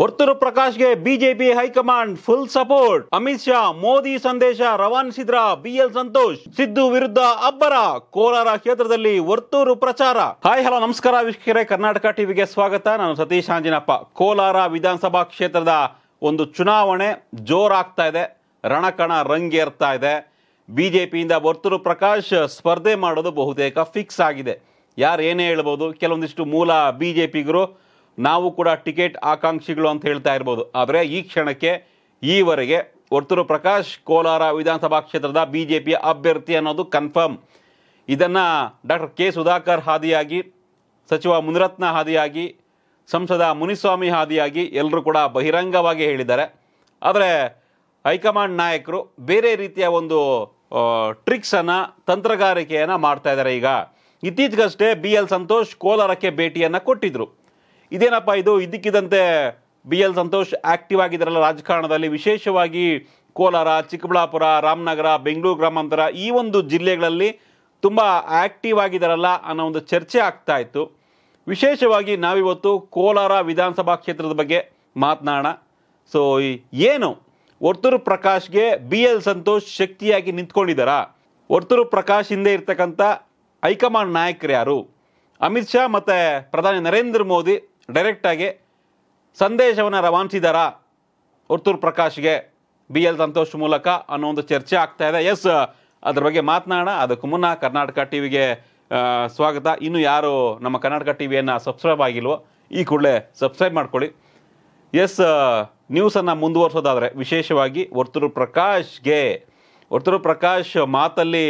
ವರ್ತುರು ಪ್ರಕಾಶ್ಗೆ BJP high command full support Amit Shah Modi ಸಂದೇಶ ರವಾನಿಸಿದ್ರ ಬಿಎಲ್ ಸಂತೋಷ್ ಸಿದ್ದು ವಿರುದ್ಧ ಅಬ್ಬರ ಕೋಲಾರ ಕ್ಷೇತ್ರದಲ್ಲಿ ವರ್ತೂರು ಪ್ರಚಾರ ಹಾಯ್ ಹಲೋ ನಮಸ್ಕಾರ ವೀಕ್ಷಕರೇ ಕರ್ನಾಟಕ ಟಿವಿಗೆ ಸ್ವಾಗತ ನಾನು ಸತೀಶ್ ಆಂಜಿನಪ್ಪ ಕೋಲಾರ ವಿಧಾನಸಭಾ ಕ್ಷೇತ್ರದ ಒಂದು ಚುನಾವಣೆ ಜೋರಾಗ್ತಾ ಇದೆ ರಣಕಣ ರಂಗೇರ್ತಾ ಇದೆ ಬಿಜೆಪಿಯಿಂದ ವರ್ತೂರು ಪ್ರಕಾಶ್ ಸ್ಪರ್ಧೆ ಮಾಡೋದು ಬಹುತೇಕ ಫಿಕ್ಸ್ ಆಗಿದೆ ಯಾರು ಏನೇ ಹೇಳ್ಬೋದು ಕೆಲವೊಂದಿಷ್ಟು ಮೂಲ ಬಿಜೆಪಿಗರು ನಾವು ಕೂಡ ಟಿಕೆಟ್ ಆಕಾಂಕ್ಷಿಗಳು ಅಂತ ಹೇಳ್ತಾ ಇರ್ಬೋದು ಆದರೆ ಈ ಕ್ಷಣಕ್ಕೆ ಈವರೆಗೆ ವರ್ತೂರು ಪ್ರಕಾಶ್ ಕೋಲಾರ ವಿಧಾನಸಭಾ ಕ್ಷೇತ್ರದ ಬಿ ಜೆ ಪಿಯ ಅಭ್ಯರ್ಥಿ ಅನ್ನೋದು ಕನ್ಫರ್ಮ್ ಇದನ್ನು ಡಾಕ್ಟರ್ ಕೆ ಸುಧಾಕರ್ ಹಾದಿಯಾಗಿ ಸಚಿವ ಮುನಿರತ್ನ ಹಾದಿಯಾಗಿ ಸಂಸದ ಮುನಿಸ್ವಾಮಿ ಹಾದಿಯಾಗಿ ಎಲ್ಲರೂ ಕೂಡ ಬಹಿರಂಗವಾಗಿ ಹೇಳಿದ್ದಾರೆ ಆದರೆ ಹೈಕಮಾಂಡ್ ನಾಯಕರು ಬೇರೆ ರೀತಿಯ ಒಂದು ಟ್ರಿಕ್ಸನ್ನು ತಂತ್ರಗಾರಿಕೆಯನ್ನು ಮಾಡ್ತಾ ಇದ್ದಾರೆ ಈಗ ಇತ್ತೀಚೆಗಷ್ಟೇ ಬಿ ಎಲ್ ಸಂತೋಷ್ ಕೋಲಾರಕ್ಕೆ ಭೇಟಿಯನ್ನು ಕೊಟ್ಟಿದ್ದರು ಇದೇನಪ್ಪ ಇದು ಇದ್ದಕ್ಕಿದ್ದಂತೆ ಬಿ ಎಲ್ ಸಂತೋಷ್ ಆಕ್ಟಿವ್ ಆಗಿದ್ದಾರಲ್ಲ ರಾಜಕಾರಣದಲ್ಲಿ ವಿಶೇಷವಾಗಿ ಕೋಲಾರ ಚಿಕ್ಕಬಳ್ಳಾಪುರ ರಾಮನಗರ ಬೆಂಗಳೂರು ಗ್ರಾಮಾಂತರ ಈ ಒಂದು ಜಿಲ್ಲೆಗಳಲ್ಲಿ ತುಂಬ ಆಕ್ಟಿವ್ ಆಗಿದ್ದಾರಲ್ಲ ಅನ್ನೋ ಒಂದು ಚರ್ಚೆ ಆಗ್ತಾ ಇತ್ತು ವಿಶೇಷವಾಗಿ ನಾವಿವತ್ತು ಕೋಲಾರ ವಿಧಾನಸಭಾ ಕ್ಷೇತ್ರದ ಬಗ್ಗೆ ಮಾತನಾಡೋಣ ಸೊ ಏನು ಒರ್ತೂರು ಪ್ರಕಾಶ್ಗೆ ಬಿ ಎಲ್ ಸಂತೋಷ್ ಶಕ್ತಿಯಾಗಿ ನಿಂತ್ಕೊಂಡಿದ್ದಾರಾ ಒರ್ತೂರು ಪ್ರಕಾಶ್ ಹಿಂದೆ ಇರ್ತಕ್ಕಂಥ ಹೈಕಮಾಂಡ್ ನಾಯಕರು ಯಾರು ಅಮಿತ್ ಶಾ ಮತ್ತು ಪ್ರಧಾನಿ ನರೇಂದ್ರ ಮೋದಿ ಡೈರೆಕ್ಟಾಗಿ ಸಂದೇಶವನ್ನು ರವಾನಿಸಿದಾರಾ ಹೊರ್ತೂರು ಪ್ರಕಾಶ್ಗೆ ಬಿ ಎಲ್ ಸಂತೋಷ್ ಮೂಲಕ ಅನ್ನೋ ಒಂದು ಚರ್ಚೆ ಆಗ್ತಾ ಇದೆ ಎಸ್ ಅದ್ರ ಬಗ್ಗೆ ಮಾತನಾಡೋಣ ಅದಕ್ಕೂ ಮುನ್ನ ಕರ್ನಾಟಕ ಟಿ ವಿಗೆ ಸ್ವಾಗತ ಇನ್ನು ಯಾರು ನಮ್ಮ ಕರ್ನಾಟಕ ಟಿ ವಿಯನ್ನು ಸಬ್ಸ್ಕ್ರೈಬ್ ಆಗಿಲ್ವೋ ಈ ಕೂಡಲೇ ಸಬ್ಸ್ಕ್ರೈಬ್ ಮಾಡ್ಕೊಳ್ಳಿ ಎಸ್ ನ್ಯೂಸನ್ನು ಮುಂದುವರಿಸೋದಾದರೆ ವಿಶೇಷವಾಗಿ ವರ್ತೂರು ಪ್ರಕಾಶ್ಗೆ ವರ್ತೂರು ಪ್ರಕಾಶ್ ಮಾತಲ್ಲಿ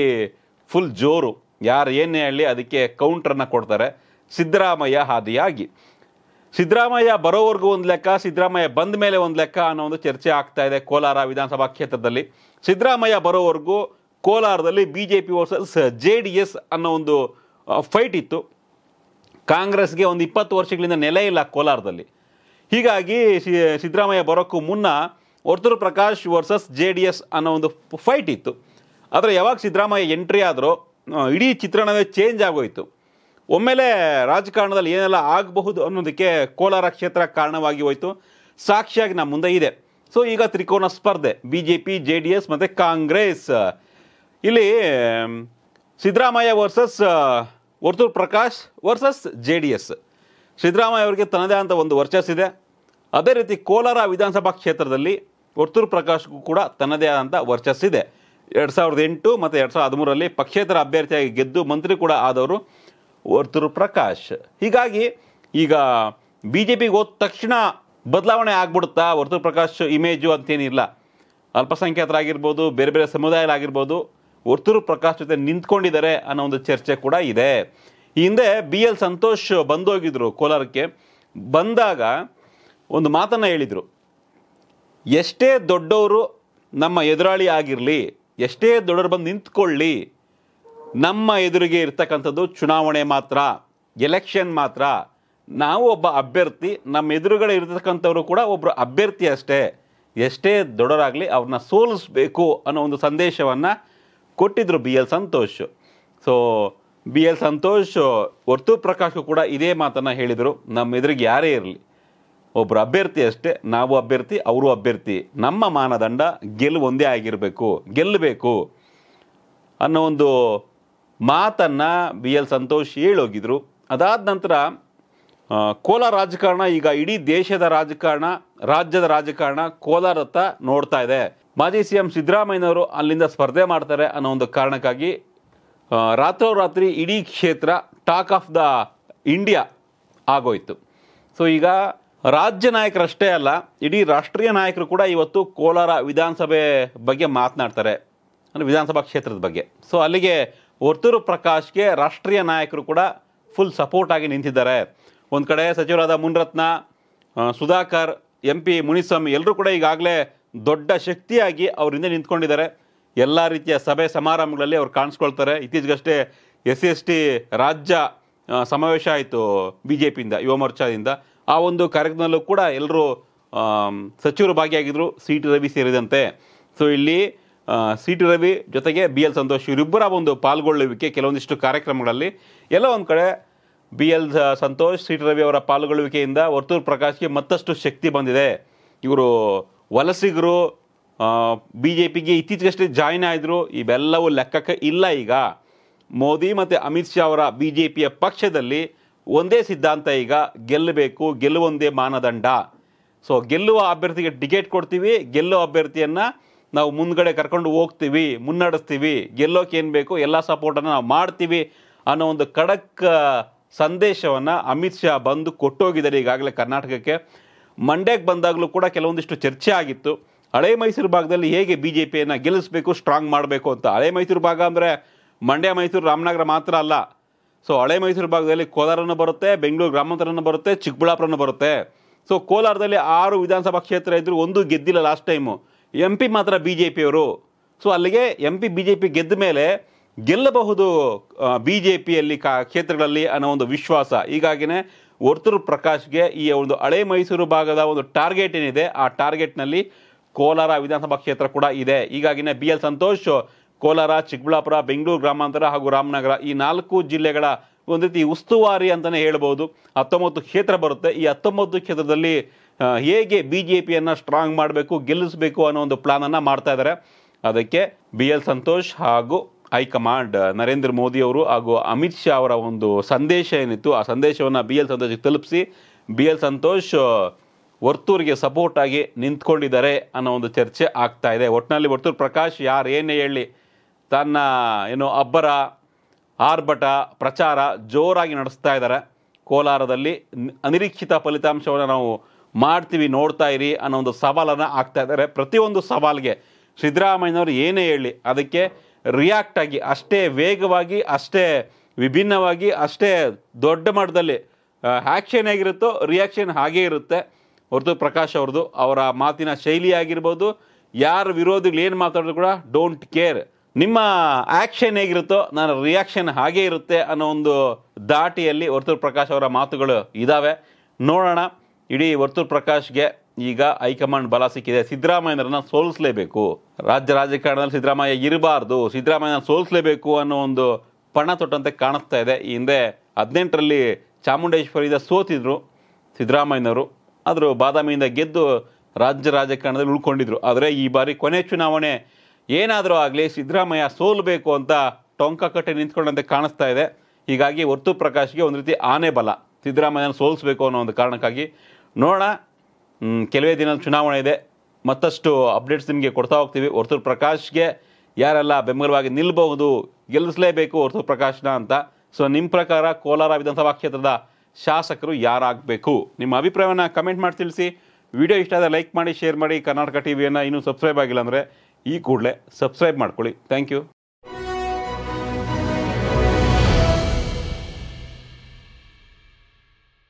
ಫುಲ್ ಜೋರು ಯಾರು ಏನೇ ಹೇಳಿ ಅದಕ್ಕೆ ಕೌಂಟ್ರನ್ನು ಕೊಡ್ತಾರೆ ಸಿದ್ದರಾಮಯ್ಯ ಹಾದಿಯಾಗಿ ಸಿದ್ದರಾಮಯ್ಯ ಬರೋವರೆಗೂ ಒಂದು ಲೆಕ್ಕ ಸಿದ್ದರಾಮಯ್ಯ ಬಂದ ಮೇಲೆ ಒಂದು ಲೆಕ್ಕ ಅನ್ನೋ ಒಂದು ಚರ್ಚೆ ಆಗ್ತಾ ಇದೆ ಕೋಲಾರ ವಿಧಾನಸಭಾ ಕ್ಷೇತ್ರದಲ್ಲಿ ಸಿದ್ದರಾಮಯ್ಯ ಬರೋವರೆಗೂ ಕೋಲಾರದಲ್ಲಿ B J P versus J D S ಅನ್ನೋ ಒಂದು ಫೈಟ್ ಇತ್ತು ಕಾಂಗ್ರೆಸ್ಗೆ ಒಂದು ಇಪ್ಪತ್ತು ವರ್ಷಗಳಿಂದ ನೆಲೆ ಇಲ್ಲ ಕೋಲಾರದಲ್ಲಿ ಹೀಗಾಗಿ ಸಿದ್ದರಾಮಯ್ಯ ಬರೋಕ್ಕೂ ಮುನ್ನ Varthur Prakash versus J D S ಅನ್ನೋ ಒಂದು ಫೈಟ್ ಇತ್ತು ಆದರೆ ಯಾವಾಗ ಸಿದ್ದರಾಮಯ್ಯ ಎಂಟ್ರಿ ಆದರೂ ಇಡೀ ಚಿತ್ರಣವೇ ಚೇಂಜ್ ಆಗೋಯಿತು ಒಮ್ಮೆಲೆ ರಾಜಕಾರಣದಲ್ಲಿ ಏನೆಲ್ಲ ಆಗಬಹುದು ಅನ್ನೋದಕ್ಕೆ ಕೋಲಾರ ಕ್ಷೇತ್ರ ಕಾರಣವಾಗಿ ಹೋಯಿತು ಸಾಕ್ಷಿಯಾಗಿ ನಮ್ಮ ಮುಂದೆ ಇದೆ ಸೊ ಈಗ ತ್ರಿಕೋನ ಸ್ಪರ್ಧೆ B J P J D S ಮತ್ತು ಕಾಂಗ್ರೆಸ್ ಇಲ್ಲಿ Siddaramaiah versus Varthur Prakash versus J D S Siddaramaiah ಅವರಿಗೆ ತನ್ನದೇ ಆದ ಒಂದು ವರ್ಚಸ್ಸಿದೆ ಅದೇ ರೀತಿ ಕೋಲಾರ ವಿಧಾನಸಭಾ ಕ್ಷೇತ್ರದಲ್ಲಿ ವರ್ತೂರ್ ಪ್ರಕಾಶ್ಗೂ ಕೂಡ ತನ್ನದೇ ಆದಂಥ ವರ್ಚಸ್ಸಿದೆ ಎರಡು ಸಾವಿರದ ಎಂಟು ಮತ್ತು ಎರಡು ಸಾವಿರದ ಹದಿಮೂರರಲ್ಲಿ ಪಕ್ಷೇತರ ಅಭ್ಯರ್ಥಿಯಾಗಿ ಗೆದ್ದು ಮಂತ್ರಿ ಕೂಡ ಆದವರು ವರ್ತೂರು ಪ್ರಕಾಶ್ ಹೀಗಾಗಿ ಈಗ ಬಿ ಜೆ ಪಿಗೆ ಹೋದ ತಕ್ಷಣ ಬದಲಾವಣೆ ಆಗ್ಬಿಡುತ್ತಾ ವರ್ತೂರು ಪ್ರಕಾಶ್ ಇಮೇಜು ಅಂತೇನಿಲ್ಲ ಅಲ್ಪಸಂಖ್ಯಾತರಾಗಿರ್ಬೋದು ಬೇರೆ ಬೇರೆ ಸಮುದಾಯಗಳಾಗಿರ್ಬೋದು ವರ್ತೂರು ಪ್ರಕಾಶ್ ಜೊತೆ ನಿಂತ್ಕೊಂಡಿದ್ದಾರೆ ಅನ್ನೋ ಒಂದು ಚರ್ಚೆ ಕೂಡ ಇದೆ ಹಿಂದೆ ಬಿ ಎಲ್ ಸಂತೋಷ್ ಬಂದೋಗಿದ್ರು ಕೋಲಾರಕ್ಕೆ ಬಂದಾಗ ಒಂದು ಮಾತನ್ನು ಹೇಳಿದರು ಎಷ್ಟೇ ದೊಡ್ಡವರು ನಮ್ಮ ಎದುರಾಳಿ ಆಗಿರಲಿ ಎಷ್ಟೇ ದೊಡ್ಡವರು ಬಂದು ನಿಂತ್ಕೊಳ್ಳಿ ನಮ್ಮ ಎದುರಿಗೆ ಇರ್ತಕ್ಕಂಥದ್ದು ಚುನಾವಣೆ ಮಾತ್ರ ಎಲೆಕ್ಷನ್ ಮಾತ್ರ ನಾವು ಒಬ್ಬ ಅಭ್ಯರ್ಥಿ ನಮ್ಮ ಎದುರುಗಡೆ ಇರತಕ್ಕಂಥವ್ರು ಕೂಡ ಒಬ್ಬರು ಅಭ್ಯರ್ಥಿ ಅಷ್ಟೇ ಎಷ್ಟೇ ದೊಡ್ಡರಾಗಲಿ ಅವ್ರನ್ನ ಸೋಲಿಸ್ಬೇಕು ಅನ್ನೋ ಒಂದು ಸಂದೇಶವನ್ನು ಕೊಟ್ಟಿದ್ದರು B L Santosh so B L Santosh Varthur Prakash ಕೂಡ ಇದೇ ಮಾತನ್ನು ಹೇಳಿದರು ನಮ್ಮ ಎದುರಿಗೆ ಯಾರೇ ಇರಲಿ ಒಬ್ಬರು ಅಭ್ಯರ್ಥಿ ಅಷ್ಟೇ ನಾವು ಅಭ್ಯರ್ಥಿ ಅವರು ಅಭ್ಯರ್ಥಿ ನಮ್ಮ ಮಾನದಂಡ ಗೆಲುವು ಒಂದೇ ಆಗಿರಬೇಕು ಗೆಲ್ಲಬೇಕು ಅನ್ನೋ ಒಂದು ಮಾತನ್ನು ಬಿ ಎಲ್ ಸಂತೋಷ್ ಹೇಳೋಗಿದ್ರು ಅದಾದ ನಂತರ ಕೋಲಾರ ರಾಜಕಾರಣ ಈಗ ಇಡೀ ದೇಶದ ರಾಜಕಾರಣ ರಾಜ್ಯದ ರಾಜಕಾರಣ ಕೋಲಾರತ್ತ ನೋಡ್ತಾ ಇದೆ ಮಾಜಿ ಸಿ ಎಂ ಸಿದ್ದರಾಮಯ್ಯನವರು ಅಲ್ಲಿಂದ ಸ್ಪರ್ಧೆ ಮಾಡ್ತಾರೆ ಅನ್ನೋ ಒಂದು ಕಾರಣಕ್ಕಾಗಿ ರಾತ್ರೋರಾತ್ರಿ ಇಡೀ ಕ್ಷೇತ್ರ ಟಾಕ್ ಆಫ್ ದ ಇಂಡಿಯಾ ಆಗೋಯ್ತು ಸೊ ಈಗ ರಾಜ್ಯ ನಾಯಕರಷ್ಟೇ ಅಲ್ಲ ಇಡೀ ರಾಷ್ಟ್ರೀಯ ನಾಯಕರು ಕೂಡ ಇವತ್ತು ಕೋಲಾರ ವಿಧಾನಸಭೆ ಬಗ್ಗೆ ಮಾತನಾಡ್ತಾರೆ ಅಂದರೆ ವಿಧಾನಸಭಾ ಕ್ಷೇತ್ರದ ಬಗ್ಗೆ ಸೊ ಅಲ್ಲಿಗೆ ವರ್ತೂರು ಪ್ರಕಾಶ್ಗೆ ರಾಷ್ಟ್ರೀಯ ನಾಯಕರು ಕೂಡ ಫುಲ್ ಸಪೋರ್ಟ್ ಆಗಿ ನಿಂತಿದ್ದಾರೆ ಒಂದು ಕಡೆ ಸಚಿವರಾದ ಮುನ್ರತ್ನ ಸುಧಾಕರ್ ಎಂ ಪಿ ಮುನಿಸ್ವಾಮಿ ಎಲ್ಲರೂ ಕೂಡ ಈಗಾಗಲೇ ದೊಡ್ಡ ಶಕ್ತಿಯಾಗಿ ಅವರಿಂದ ನಿಂತ್ಕೊಂಡಿದ್ದಾರೆ ಎಲ್ಲ ರೀತಿಯ ಸಭೆ ಸಮಾರಂಭಗಳಲ್ಲಿ ಅವ್ರು ಕಾಣಿಸ್ಕೊಳ್ತಾರೆ ಇತ್ತೀಚೆಗಷ್ಟೇ ಎಸ್ ಸಿ ಎಸ್ ಟಿ ರಾಜ್ಯ ಸಮಾವೇಶ ಆಯಿತು ಬಿ ಜೆ ಪಿಯಿಂದ ಯುವ ಮೋರ್ಚಾದಿಂದ ಆ ಒಂದು ಕಾರ್ಯಕ್ರಮದಲ್ಲೂ ಕೂಡ ಎಲ್ಲರೂ ಸಚಿವರು ಭಾಗಿಯಾಗಿದ್ದರು ಸಿ ಟಿ ರವಿ ಸೇರಿದಂತೆ ಸೊ ಇಲ್ಲಿ ಸಿ ಟಿ ರವಿ ಜೊತೆಗೆ ಬಿ ಎಲ್ ಸಂತೋಷ್ ಇವರಿಬ್ಬರ ಒಂದು ಪಾಲ್ಗೊಳ್ಳುವಿಕೆ ಕೆಲವೊಂದಿಷ್ಟು ಕಾರ್ಯಕ್ರಮಗಳಲ್ಲಿ ಎಲ್ಲ ಒಂದು ಕಡೆ B L Santosh CT Ravi ಅವರ ಪಾಲ್ಗೊಳ್ಳುವಿಕೆಯಿಂದ ವರ್ತೂರ್ ಪ್ರಕಾಶ್ಗೆ ಮತ್ತಷ್ಟು ಶಕ್ತಿ ಬಂದಿದೆ ಇವರು ವಲಸಿಗರು ಬಿ ಜೆ ಪಿಗೆ ಇತ್ತೀಚೆಗಷ್ಟೇ ಜಾಯ್ನ್ ಆಯಿದ್ರು ಇವೆಲ್ಲವೂ ಲೆಕ್ಕಕ್ಕೆ ಇಲ್ಲ ಈಗ ಮೋದಿ ಮತ್ತು ಅಮಿತ್ ಶಾ ಅವರ ಬಿ ಜೆ ಪಿಯ ಪಕ್ಷದಲ್ಲಿ ಒಂದೇ ಸಿದ್ಧಾಂತ ಈಗ ಗೆಲ್ಲಬೇಕು ಗೆಲ್ಲುವೊಂದೇ ಮಾನದಂಡ ಸೊ ಗೆಲ್ಲುವ ಅಭ್ಯರ್ಥಿಗೆ ಟಿಕೆಟ್ ಕೊಡ್ತೀವಿ ಗೆಲ್ಲುವ ಅಭ್ಯರ್ಥಿಯನ್ನು ನಾವು ಮುಂದ್ಗಡೆ ಕರ್ಕೊಂಡು ಹೋಗ್ತೀವಿ ಮುನ್ನಡೆಸ್ತೀವಿ ಗೆಲ್ಲೋಕೆ ಏನು ಬೇಕು ಎಲ್ಲ ಸಪೋರ್ಟನ್ನು ನಾವು ಮಾಡ್ತೀವಿ ಅನ್ನೋ ಒಂದು ಖಡಕ್ ಸಂದೇಶವನ್ನು ಅಮಿತ್ ಶಾ ಬಂದು ಕೊಟ್ಟೋಗಿದ್ದಾರೆ ಈಗಾಗಲೇ ಕರ್ನಾಟಕಕ್ಕೆ ಮಂಡ್ಯಕ್ಕೆ ಬಂದಾಗಲೂ ಕೂಡ ಕೆಲವೊಂದಿಷ್ಟು ಚರ್ಚೆ ಆಗಿತ್ತು ಹಳೆ ಮೈಸೂರು ಭಾಗದಲ್ಲಿ ಹೇಗೆ ಬಿ ಜೆ ಪಿಯನ್ನು ಗೆಲ್ಲಿಸಬೇಕು ಸ್ಟ್ರಾಂಗ್ ಮಾಡಬೇಕು ಅಂತ ಹಳೆ ಮೈಸೂರು ಭಾಗ ಅಂದರೆ ಮಂಡ್ಯ ಮೈಸೂರು ರಾಮನಗರ ಮಾತ್ರ ಅಲ್ಲ ಸೊ ಹಳೆ ಮೈಸೂರು ಭಾಗದಲ್ಲಿ ಕೋಲಾರನೂ ಬರುತ್ತೆ ಬೆಂಗಳೂರು ಗ್ರಾಮಾಂತರನೂ ಬರುತ್ತೆ ಚಿಕ್ಕಬಳ್ಳಾಪುರನೂ ಬರುತ್ತೆ ಸೊ ಕೋಲಾರದಲ್ಲಿ ಆರು ವಿಧಾನಸಭಾ ಕ್ಷೇತ್ರ ಇದ್ದರೂ ಒಂದು ಗೆದ್ದಿಲ್ಲ ಲಾಸ್ಟ್ ಟೈಮು ಎಂ ಪಿ ಮಾತ್ರ ಬಿ ಜೆ ಪಿಯವರು ಸೊ ಅಲ್ಲಿಗೆ M P B J P ಗೆದ್ದ ಮೇಲೆ ಗೆಲ್ಲಬಹುದು ಬಿ ಜೆ ಪಿಯಲ್ಲಿ ಕಾ ಕ್ಷೇತ್ರಗಳಲ್ಲಿ ಅನ್ನೋ ಒಂದು ವಿಶ್ವಾಸ ಹೀಗಾಗಿನೇ ವರ್ತೂರು ಪ್ರಕಾಶ್ಗೆ ಈ ಒಂದು ಹಳೆ ಮೈಸೂರು ಭಾಗದ ಒಂದು ಟಾರ್ಗೆಟ್ ಏನಿದೆ ಆ ಟಾರ್ಗೆಟ್ನಲ್ಲಿ ಕೋಲಾರ ವಿಧಾನಸಭಾ ಕ್ಷೇತ್ರ ಕೂಡ ಇದೆ ಹೀಗಾಗಿನೇ ಬಿ ಎಲ್ ಸಂತೋಷ್ ಕೋಲಾರ ಚಿಕ್ಕಬಳ್ಳಾಪುರ ಬೆಂಗಳೂರು ಗ್ರಾಮಾಂತರ ಹಾಗೂ ರಾಮನಗರ ಈ ನಾಲ್ಕು ಜಿಲ್ಲೆಗಳ ಒಂದು ರೀತಿ ಉಸ್ತುವಾರಿ ಅಂತಲೇ ಹೇಳ್ಬೋದು ಹತ್ತೊಂಬತ್ತು ಕ್ಷೇತ್ರ ಬರುತ್ತೆ ಈ ಹತ್ತೊಂಬತ್ತು ಕ್ಷೇತ್ರದಲ್ಲಿ ಹೇಗೆ ಬಿ ಜೆ ಪಿಯನ್ನು ಸ್ಟ್ರಾಂಗ್ ಮಾಡಬೇಕು ಗೆಲ್ಲಿಸಬೇಕು ಅನ್ನೋ ಒಂದು ಪ್ಲಾನನ್ನು ಮಾಡ್ತಾ ಇದ್ದಾರೆ ಅದಕ್ಕೆ ಬಿ ಎಲ್ ಸಂತೋಷ್ ಹಾಗೂ ಹೈಕಮಾಂಡ್ ನರೇಂದ್ರ ಮೋದಿ ಅವರು ಹಾಗೂ ಅಮಿತ್ ಶಾ ಅವರ ಒಂದು ಸಂದೇಶ ಏನಿತ್ತು ಆ ಸಂದೇಶವನ್ನು ಬಿ ಎಲ್ ಸಂತೋಷಿಗೆ ತಲುಪಿಸಿ ಬಿ ಎಲ್ ಸಂತೋಷ್ ವರ್ತೂರಿಗೆ ಸಪೋರ್ಟ್ ಆಗಿ ನಿಂತ್ಕೊಂಡಿದ್ದಾರೆ ಅನ್ನೋ ಒಂದು ಚರ್ಚೆ ಆಗ್ತಾ ಇದೆ ಒಟ್ಟಿನಲ್ಲಿ ವರ್ತೂರ್ ಪ್ರಕಾಶ್ ಯಾರು ಏನೇ ಹೇಳಿ ತನ್ನ ಏನು ಅಬ್ಬರ ಆರ್ಭಟ ಪ್ರಚಾರ ಜೋರಾಗಿ ನಡೆಸ್ತಾ ಇದ್ದಾರೆ ಕೋಲಾರದಲ್ಲಿ ಅನಿರೀಕ್ಷಿತ ಫಲಿತಾಂಶವನ್ನು ನಾವು ಮಾಡ್ತೀವಿ ನೋಡ್ತಾ ಇರಿ ಅನ್ನೋ ಒಂದು ಸವಾಲನ್ನು ಆಗ್ತಾ ಇದ್ದಾರೆ ಪ್ರತಿಯೊಂದು ಸವಾಲಿಗೆ ಸಿದ್ದರಾಮಯ್ಯನವರು ಏನೇ ಹೇಳಿ ಅದಕ್ಕೆ ರಿಯಾಕ್ಟ್ ಆಗಿ ಅಷ್ಟೇ ವೇಗವಾಗಿ ಅಷ್ಟೇ ವಿಭಿನ್ನವಾಗಿ ಅಷ್ಟೇ ದೊಡ್ಡ ಮಟ್ಟದಲ್ಲಿ ಆ್ಯಕ್ಷನ್ ಹೇಗಿರುತ್ತೋ ರಿಯಾಕ್ಷನ್ ಹಾಗೇ ಇರುತ್ತೆ ಹೊರತು ಪ್ರಕಾಶ್ ಅವ್ರದ್ದು ಅವರ ಮಾತಿನ ಶೈಲಿ ಆಗಿರ್ಬೋದು ಯಾರ ವಿರೋಧಿಗಳು ಏನು ಮಾತಾಡೋದು ಕೂಡ ಡೋಂಟ್ ಕೇರ್ ನಿಮ್ಮ ಆ್ಯಕ್ಷನ್ ಹೇಗಿರುತ್ತೋ ನನ್ನ ರಿಯಾಕ್ಷನ್ ಹಾಗೇ ಇರುತ್ತೆ ಅನ್ನೋ ಒಂದು ದಾಟಿಯಲ್ಲಿ ಹೊರತು ಪ್ರಕಾಶ್ ಅವರ ಮಾತುಗಳು ಇದ್ದಾವೆ ನೋಡೋಣ ಇಡೀ ವರ್ತುಲ್ ಪ್ರಕಾಶ್ಗೆ ಈಗ ಹೈಕಮಾಂಡ್ ಬಲ ಸಿಕ್ಕಿದೆ ಸಿದ್ದರಾಮಯ್ಯನ ಸೋಲಿಸಲೇಬೇಕು ರಾಜ್ಯ ರಾಜಕಾರಣದಲ್ಲಿ ಸಿದ್ದರಾಮಯ್ಯ ಇರಬಾರ್ದು ಸಿದ್ದರಾಮಯ್ಯನ ಸೋಲಿಸಲೇಬೇಕು ಅನ್ನೋ ಒಂದು ಪಣ ತೊಟ್ಟಂತೆ ಕಾಣಿಸ್ತಾ ಇದೆ ಈ ಹಿಂದೆ ಹದಿನೆಂಟರಲ್ಲಿ ಚಾಮುಂಡೇಶ್ವರಿಯಿಂದ ಸೋತಿದ್ರು ಸಿದ್ದರಾಮಯ್ಯನವರು ಆದರೂ ಬಾದಾಮಿಯಿಂದ ಗೆದ್ದು ರಾಜ್ಯ ರಾಜಕಾರಣದಲ್ಲಿ ಉಳ್ಕೊಂಡಿದ್ರು ಆದರೆ ಈ ಬಾರಿ ಕೊನೆ ಚುನಾವಣೆ ಏನಾದರೂ ಆಗಲಿ ಸಿದ್ದರಾಮಯ್ಯ ಸೋಲಬೇಕು ಅಂತ ಟೊಂಕ ಕಟ್ಟೆ ನಿಂತ್ಕೊಂಡಂತೆ ಕಾಣಿಸ್ತಾ ಇದೆ ಹೀಗಾಗಿ ವರ್ತು ಪ್ರಕಾಶ್ಗೆ ಒಂದು ರೀತಿ ಆನೆ ಬಲ ಸಿದ್ದರಾಮಯ್ಯನ ಸೋಲಿಸ್ಬೇಕು ಅನ್ನೋ ಒಂದು ಕಾರಣಕ್ಕಾಗಿ ನೋಡೋಣ ಕೆಲವೇ ದಿನ ಚುನಾವಣೆ ಇದೆ ಮತ್ತಷ್ಟು ಅಪ್ಡೇಟ್ಸ್ ನಿಮಗೆ ಕೊಡ್ತಾ ಹೋಗ್ತೀವಿ ಹೊರತೂರು ಪ್ರಕಾಶ್ಗೆ ಯಾರೆಲ್ಲ ಬೆಂಬಲವಾಗಿ ನಿಲ್ಲಬಹುದು ಗೆಲ್ಲಿಸಲೇಬೇಕು ಹೊರತೂರು ಪ್ರಕಾಶ್ನ ಅಂತ ಸೊ ನಿಮ್ಮ ಪ್ರಕಾರ ಕೋಲಾರ ವಿಧಾನಸಭಾ ಕ್ಷೇತ್ರದ ಶಾಸಕರು ಯಾರಾಗಬೇಕು ನಿಮ್ಮ ಅಭಿಪ್ರಾಯವನ್ನು ಕಮೆಂಟ್ ಮಾಡಿ ತಿಳಿಸಿ ವಿಡಿಯೋ ಇಷ್ಟ ಆದರೆ ಲೈಕ್ ಮಾಡಿ ಶೇರ್ ಮಾಡಿ ಕರ್ನಾಟಕ ಟಿ ವಿಯನ್ನು ಇನ್ನೂ ಸಬ್ಸ್ಕ್ರೈಬ್ ಆಗಿಲ್ಲ ಅಂದರೆ ಈ ಕೂಡಲೇ ಸಬ್ಸ್ಕ್ರೈಬ್ ಮಾಡ್ಕೊಳ್ಳಿ ಥ್ಯಾಂಕ್ ಯು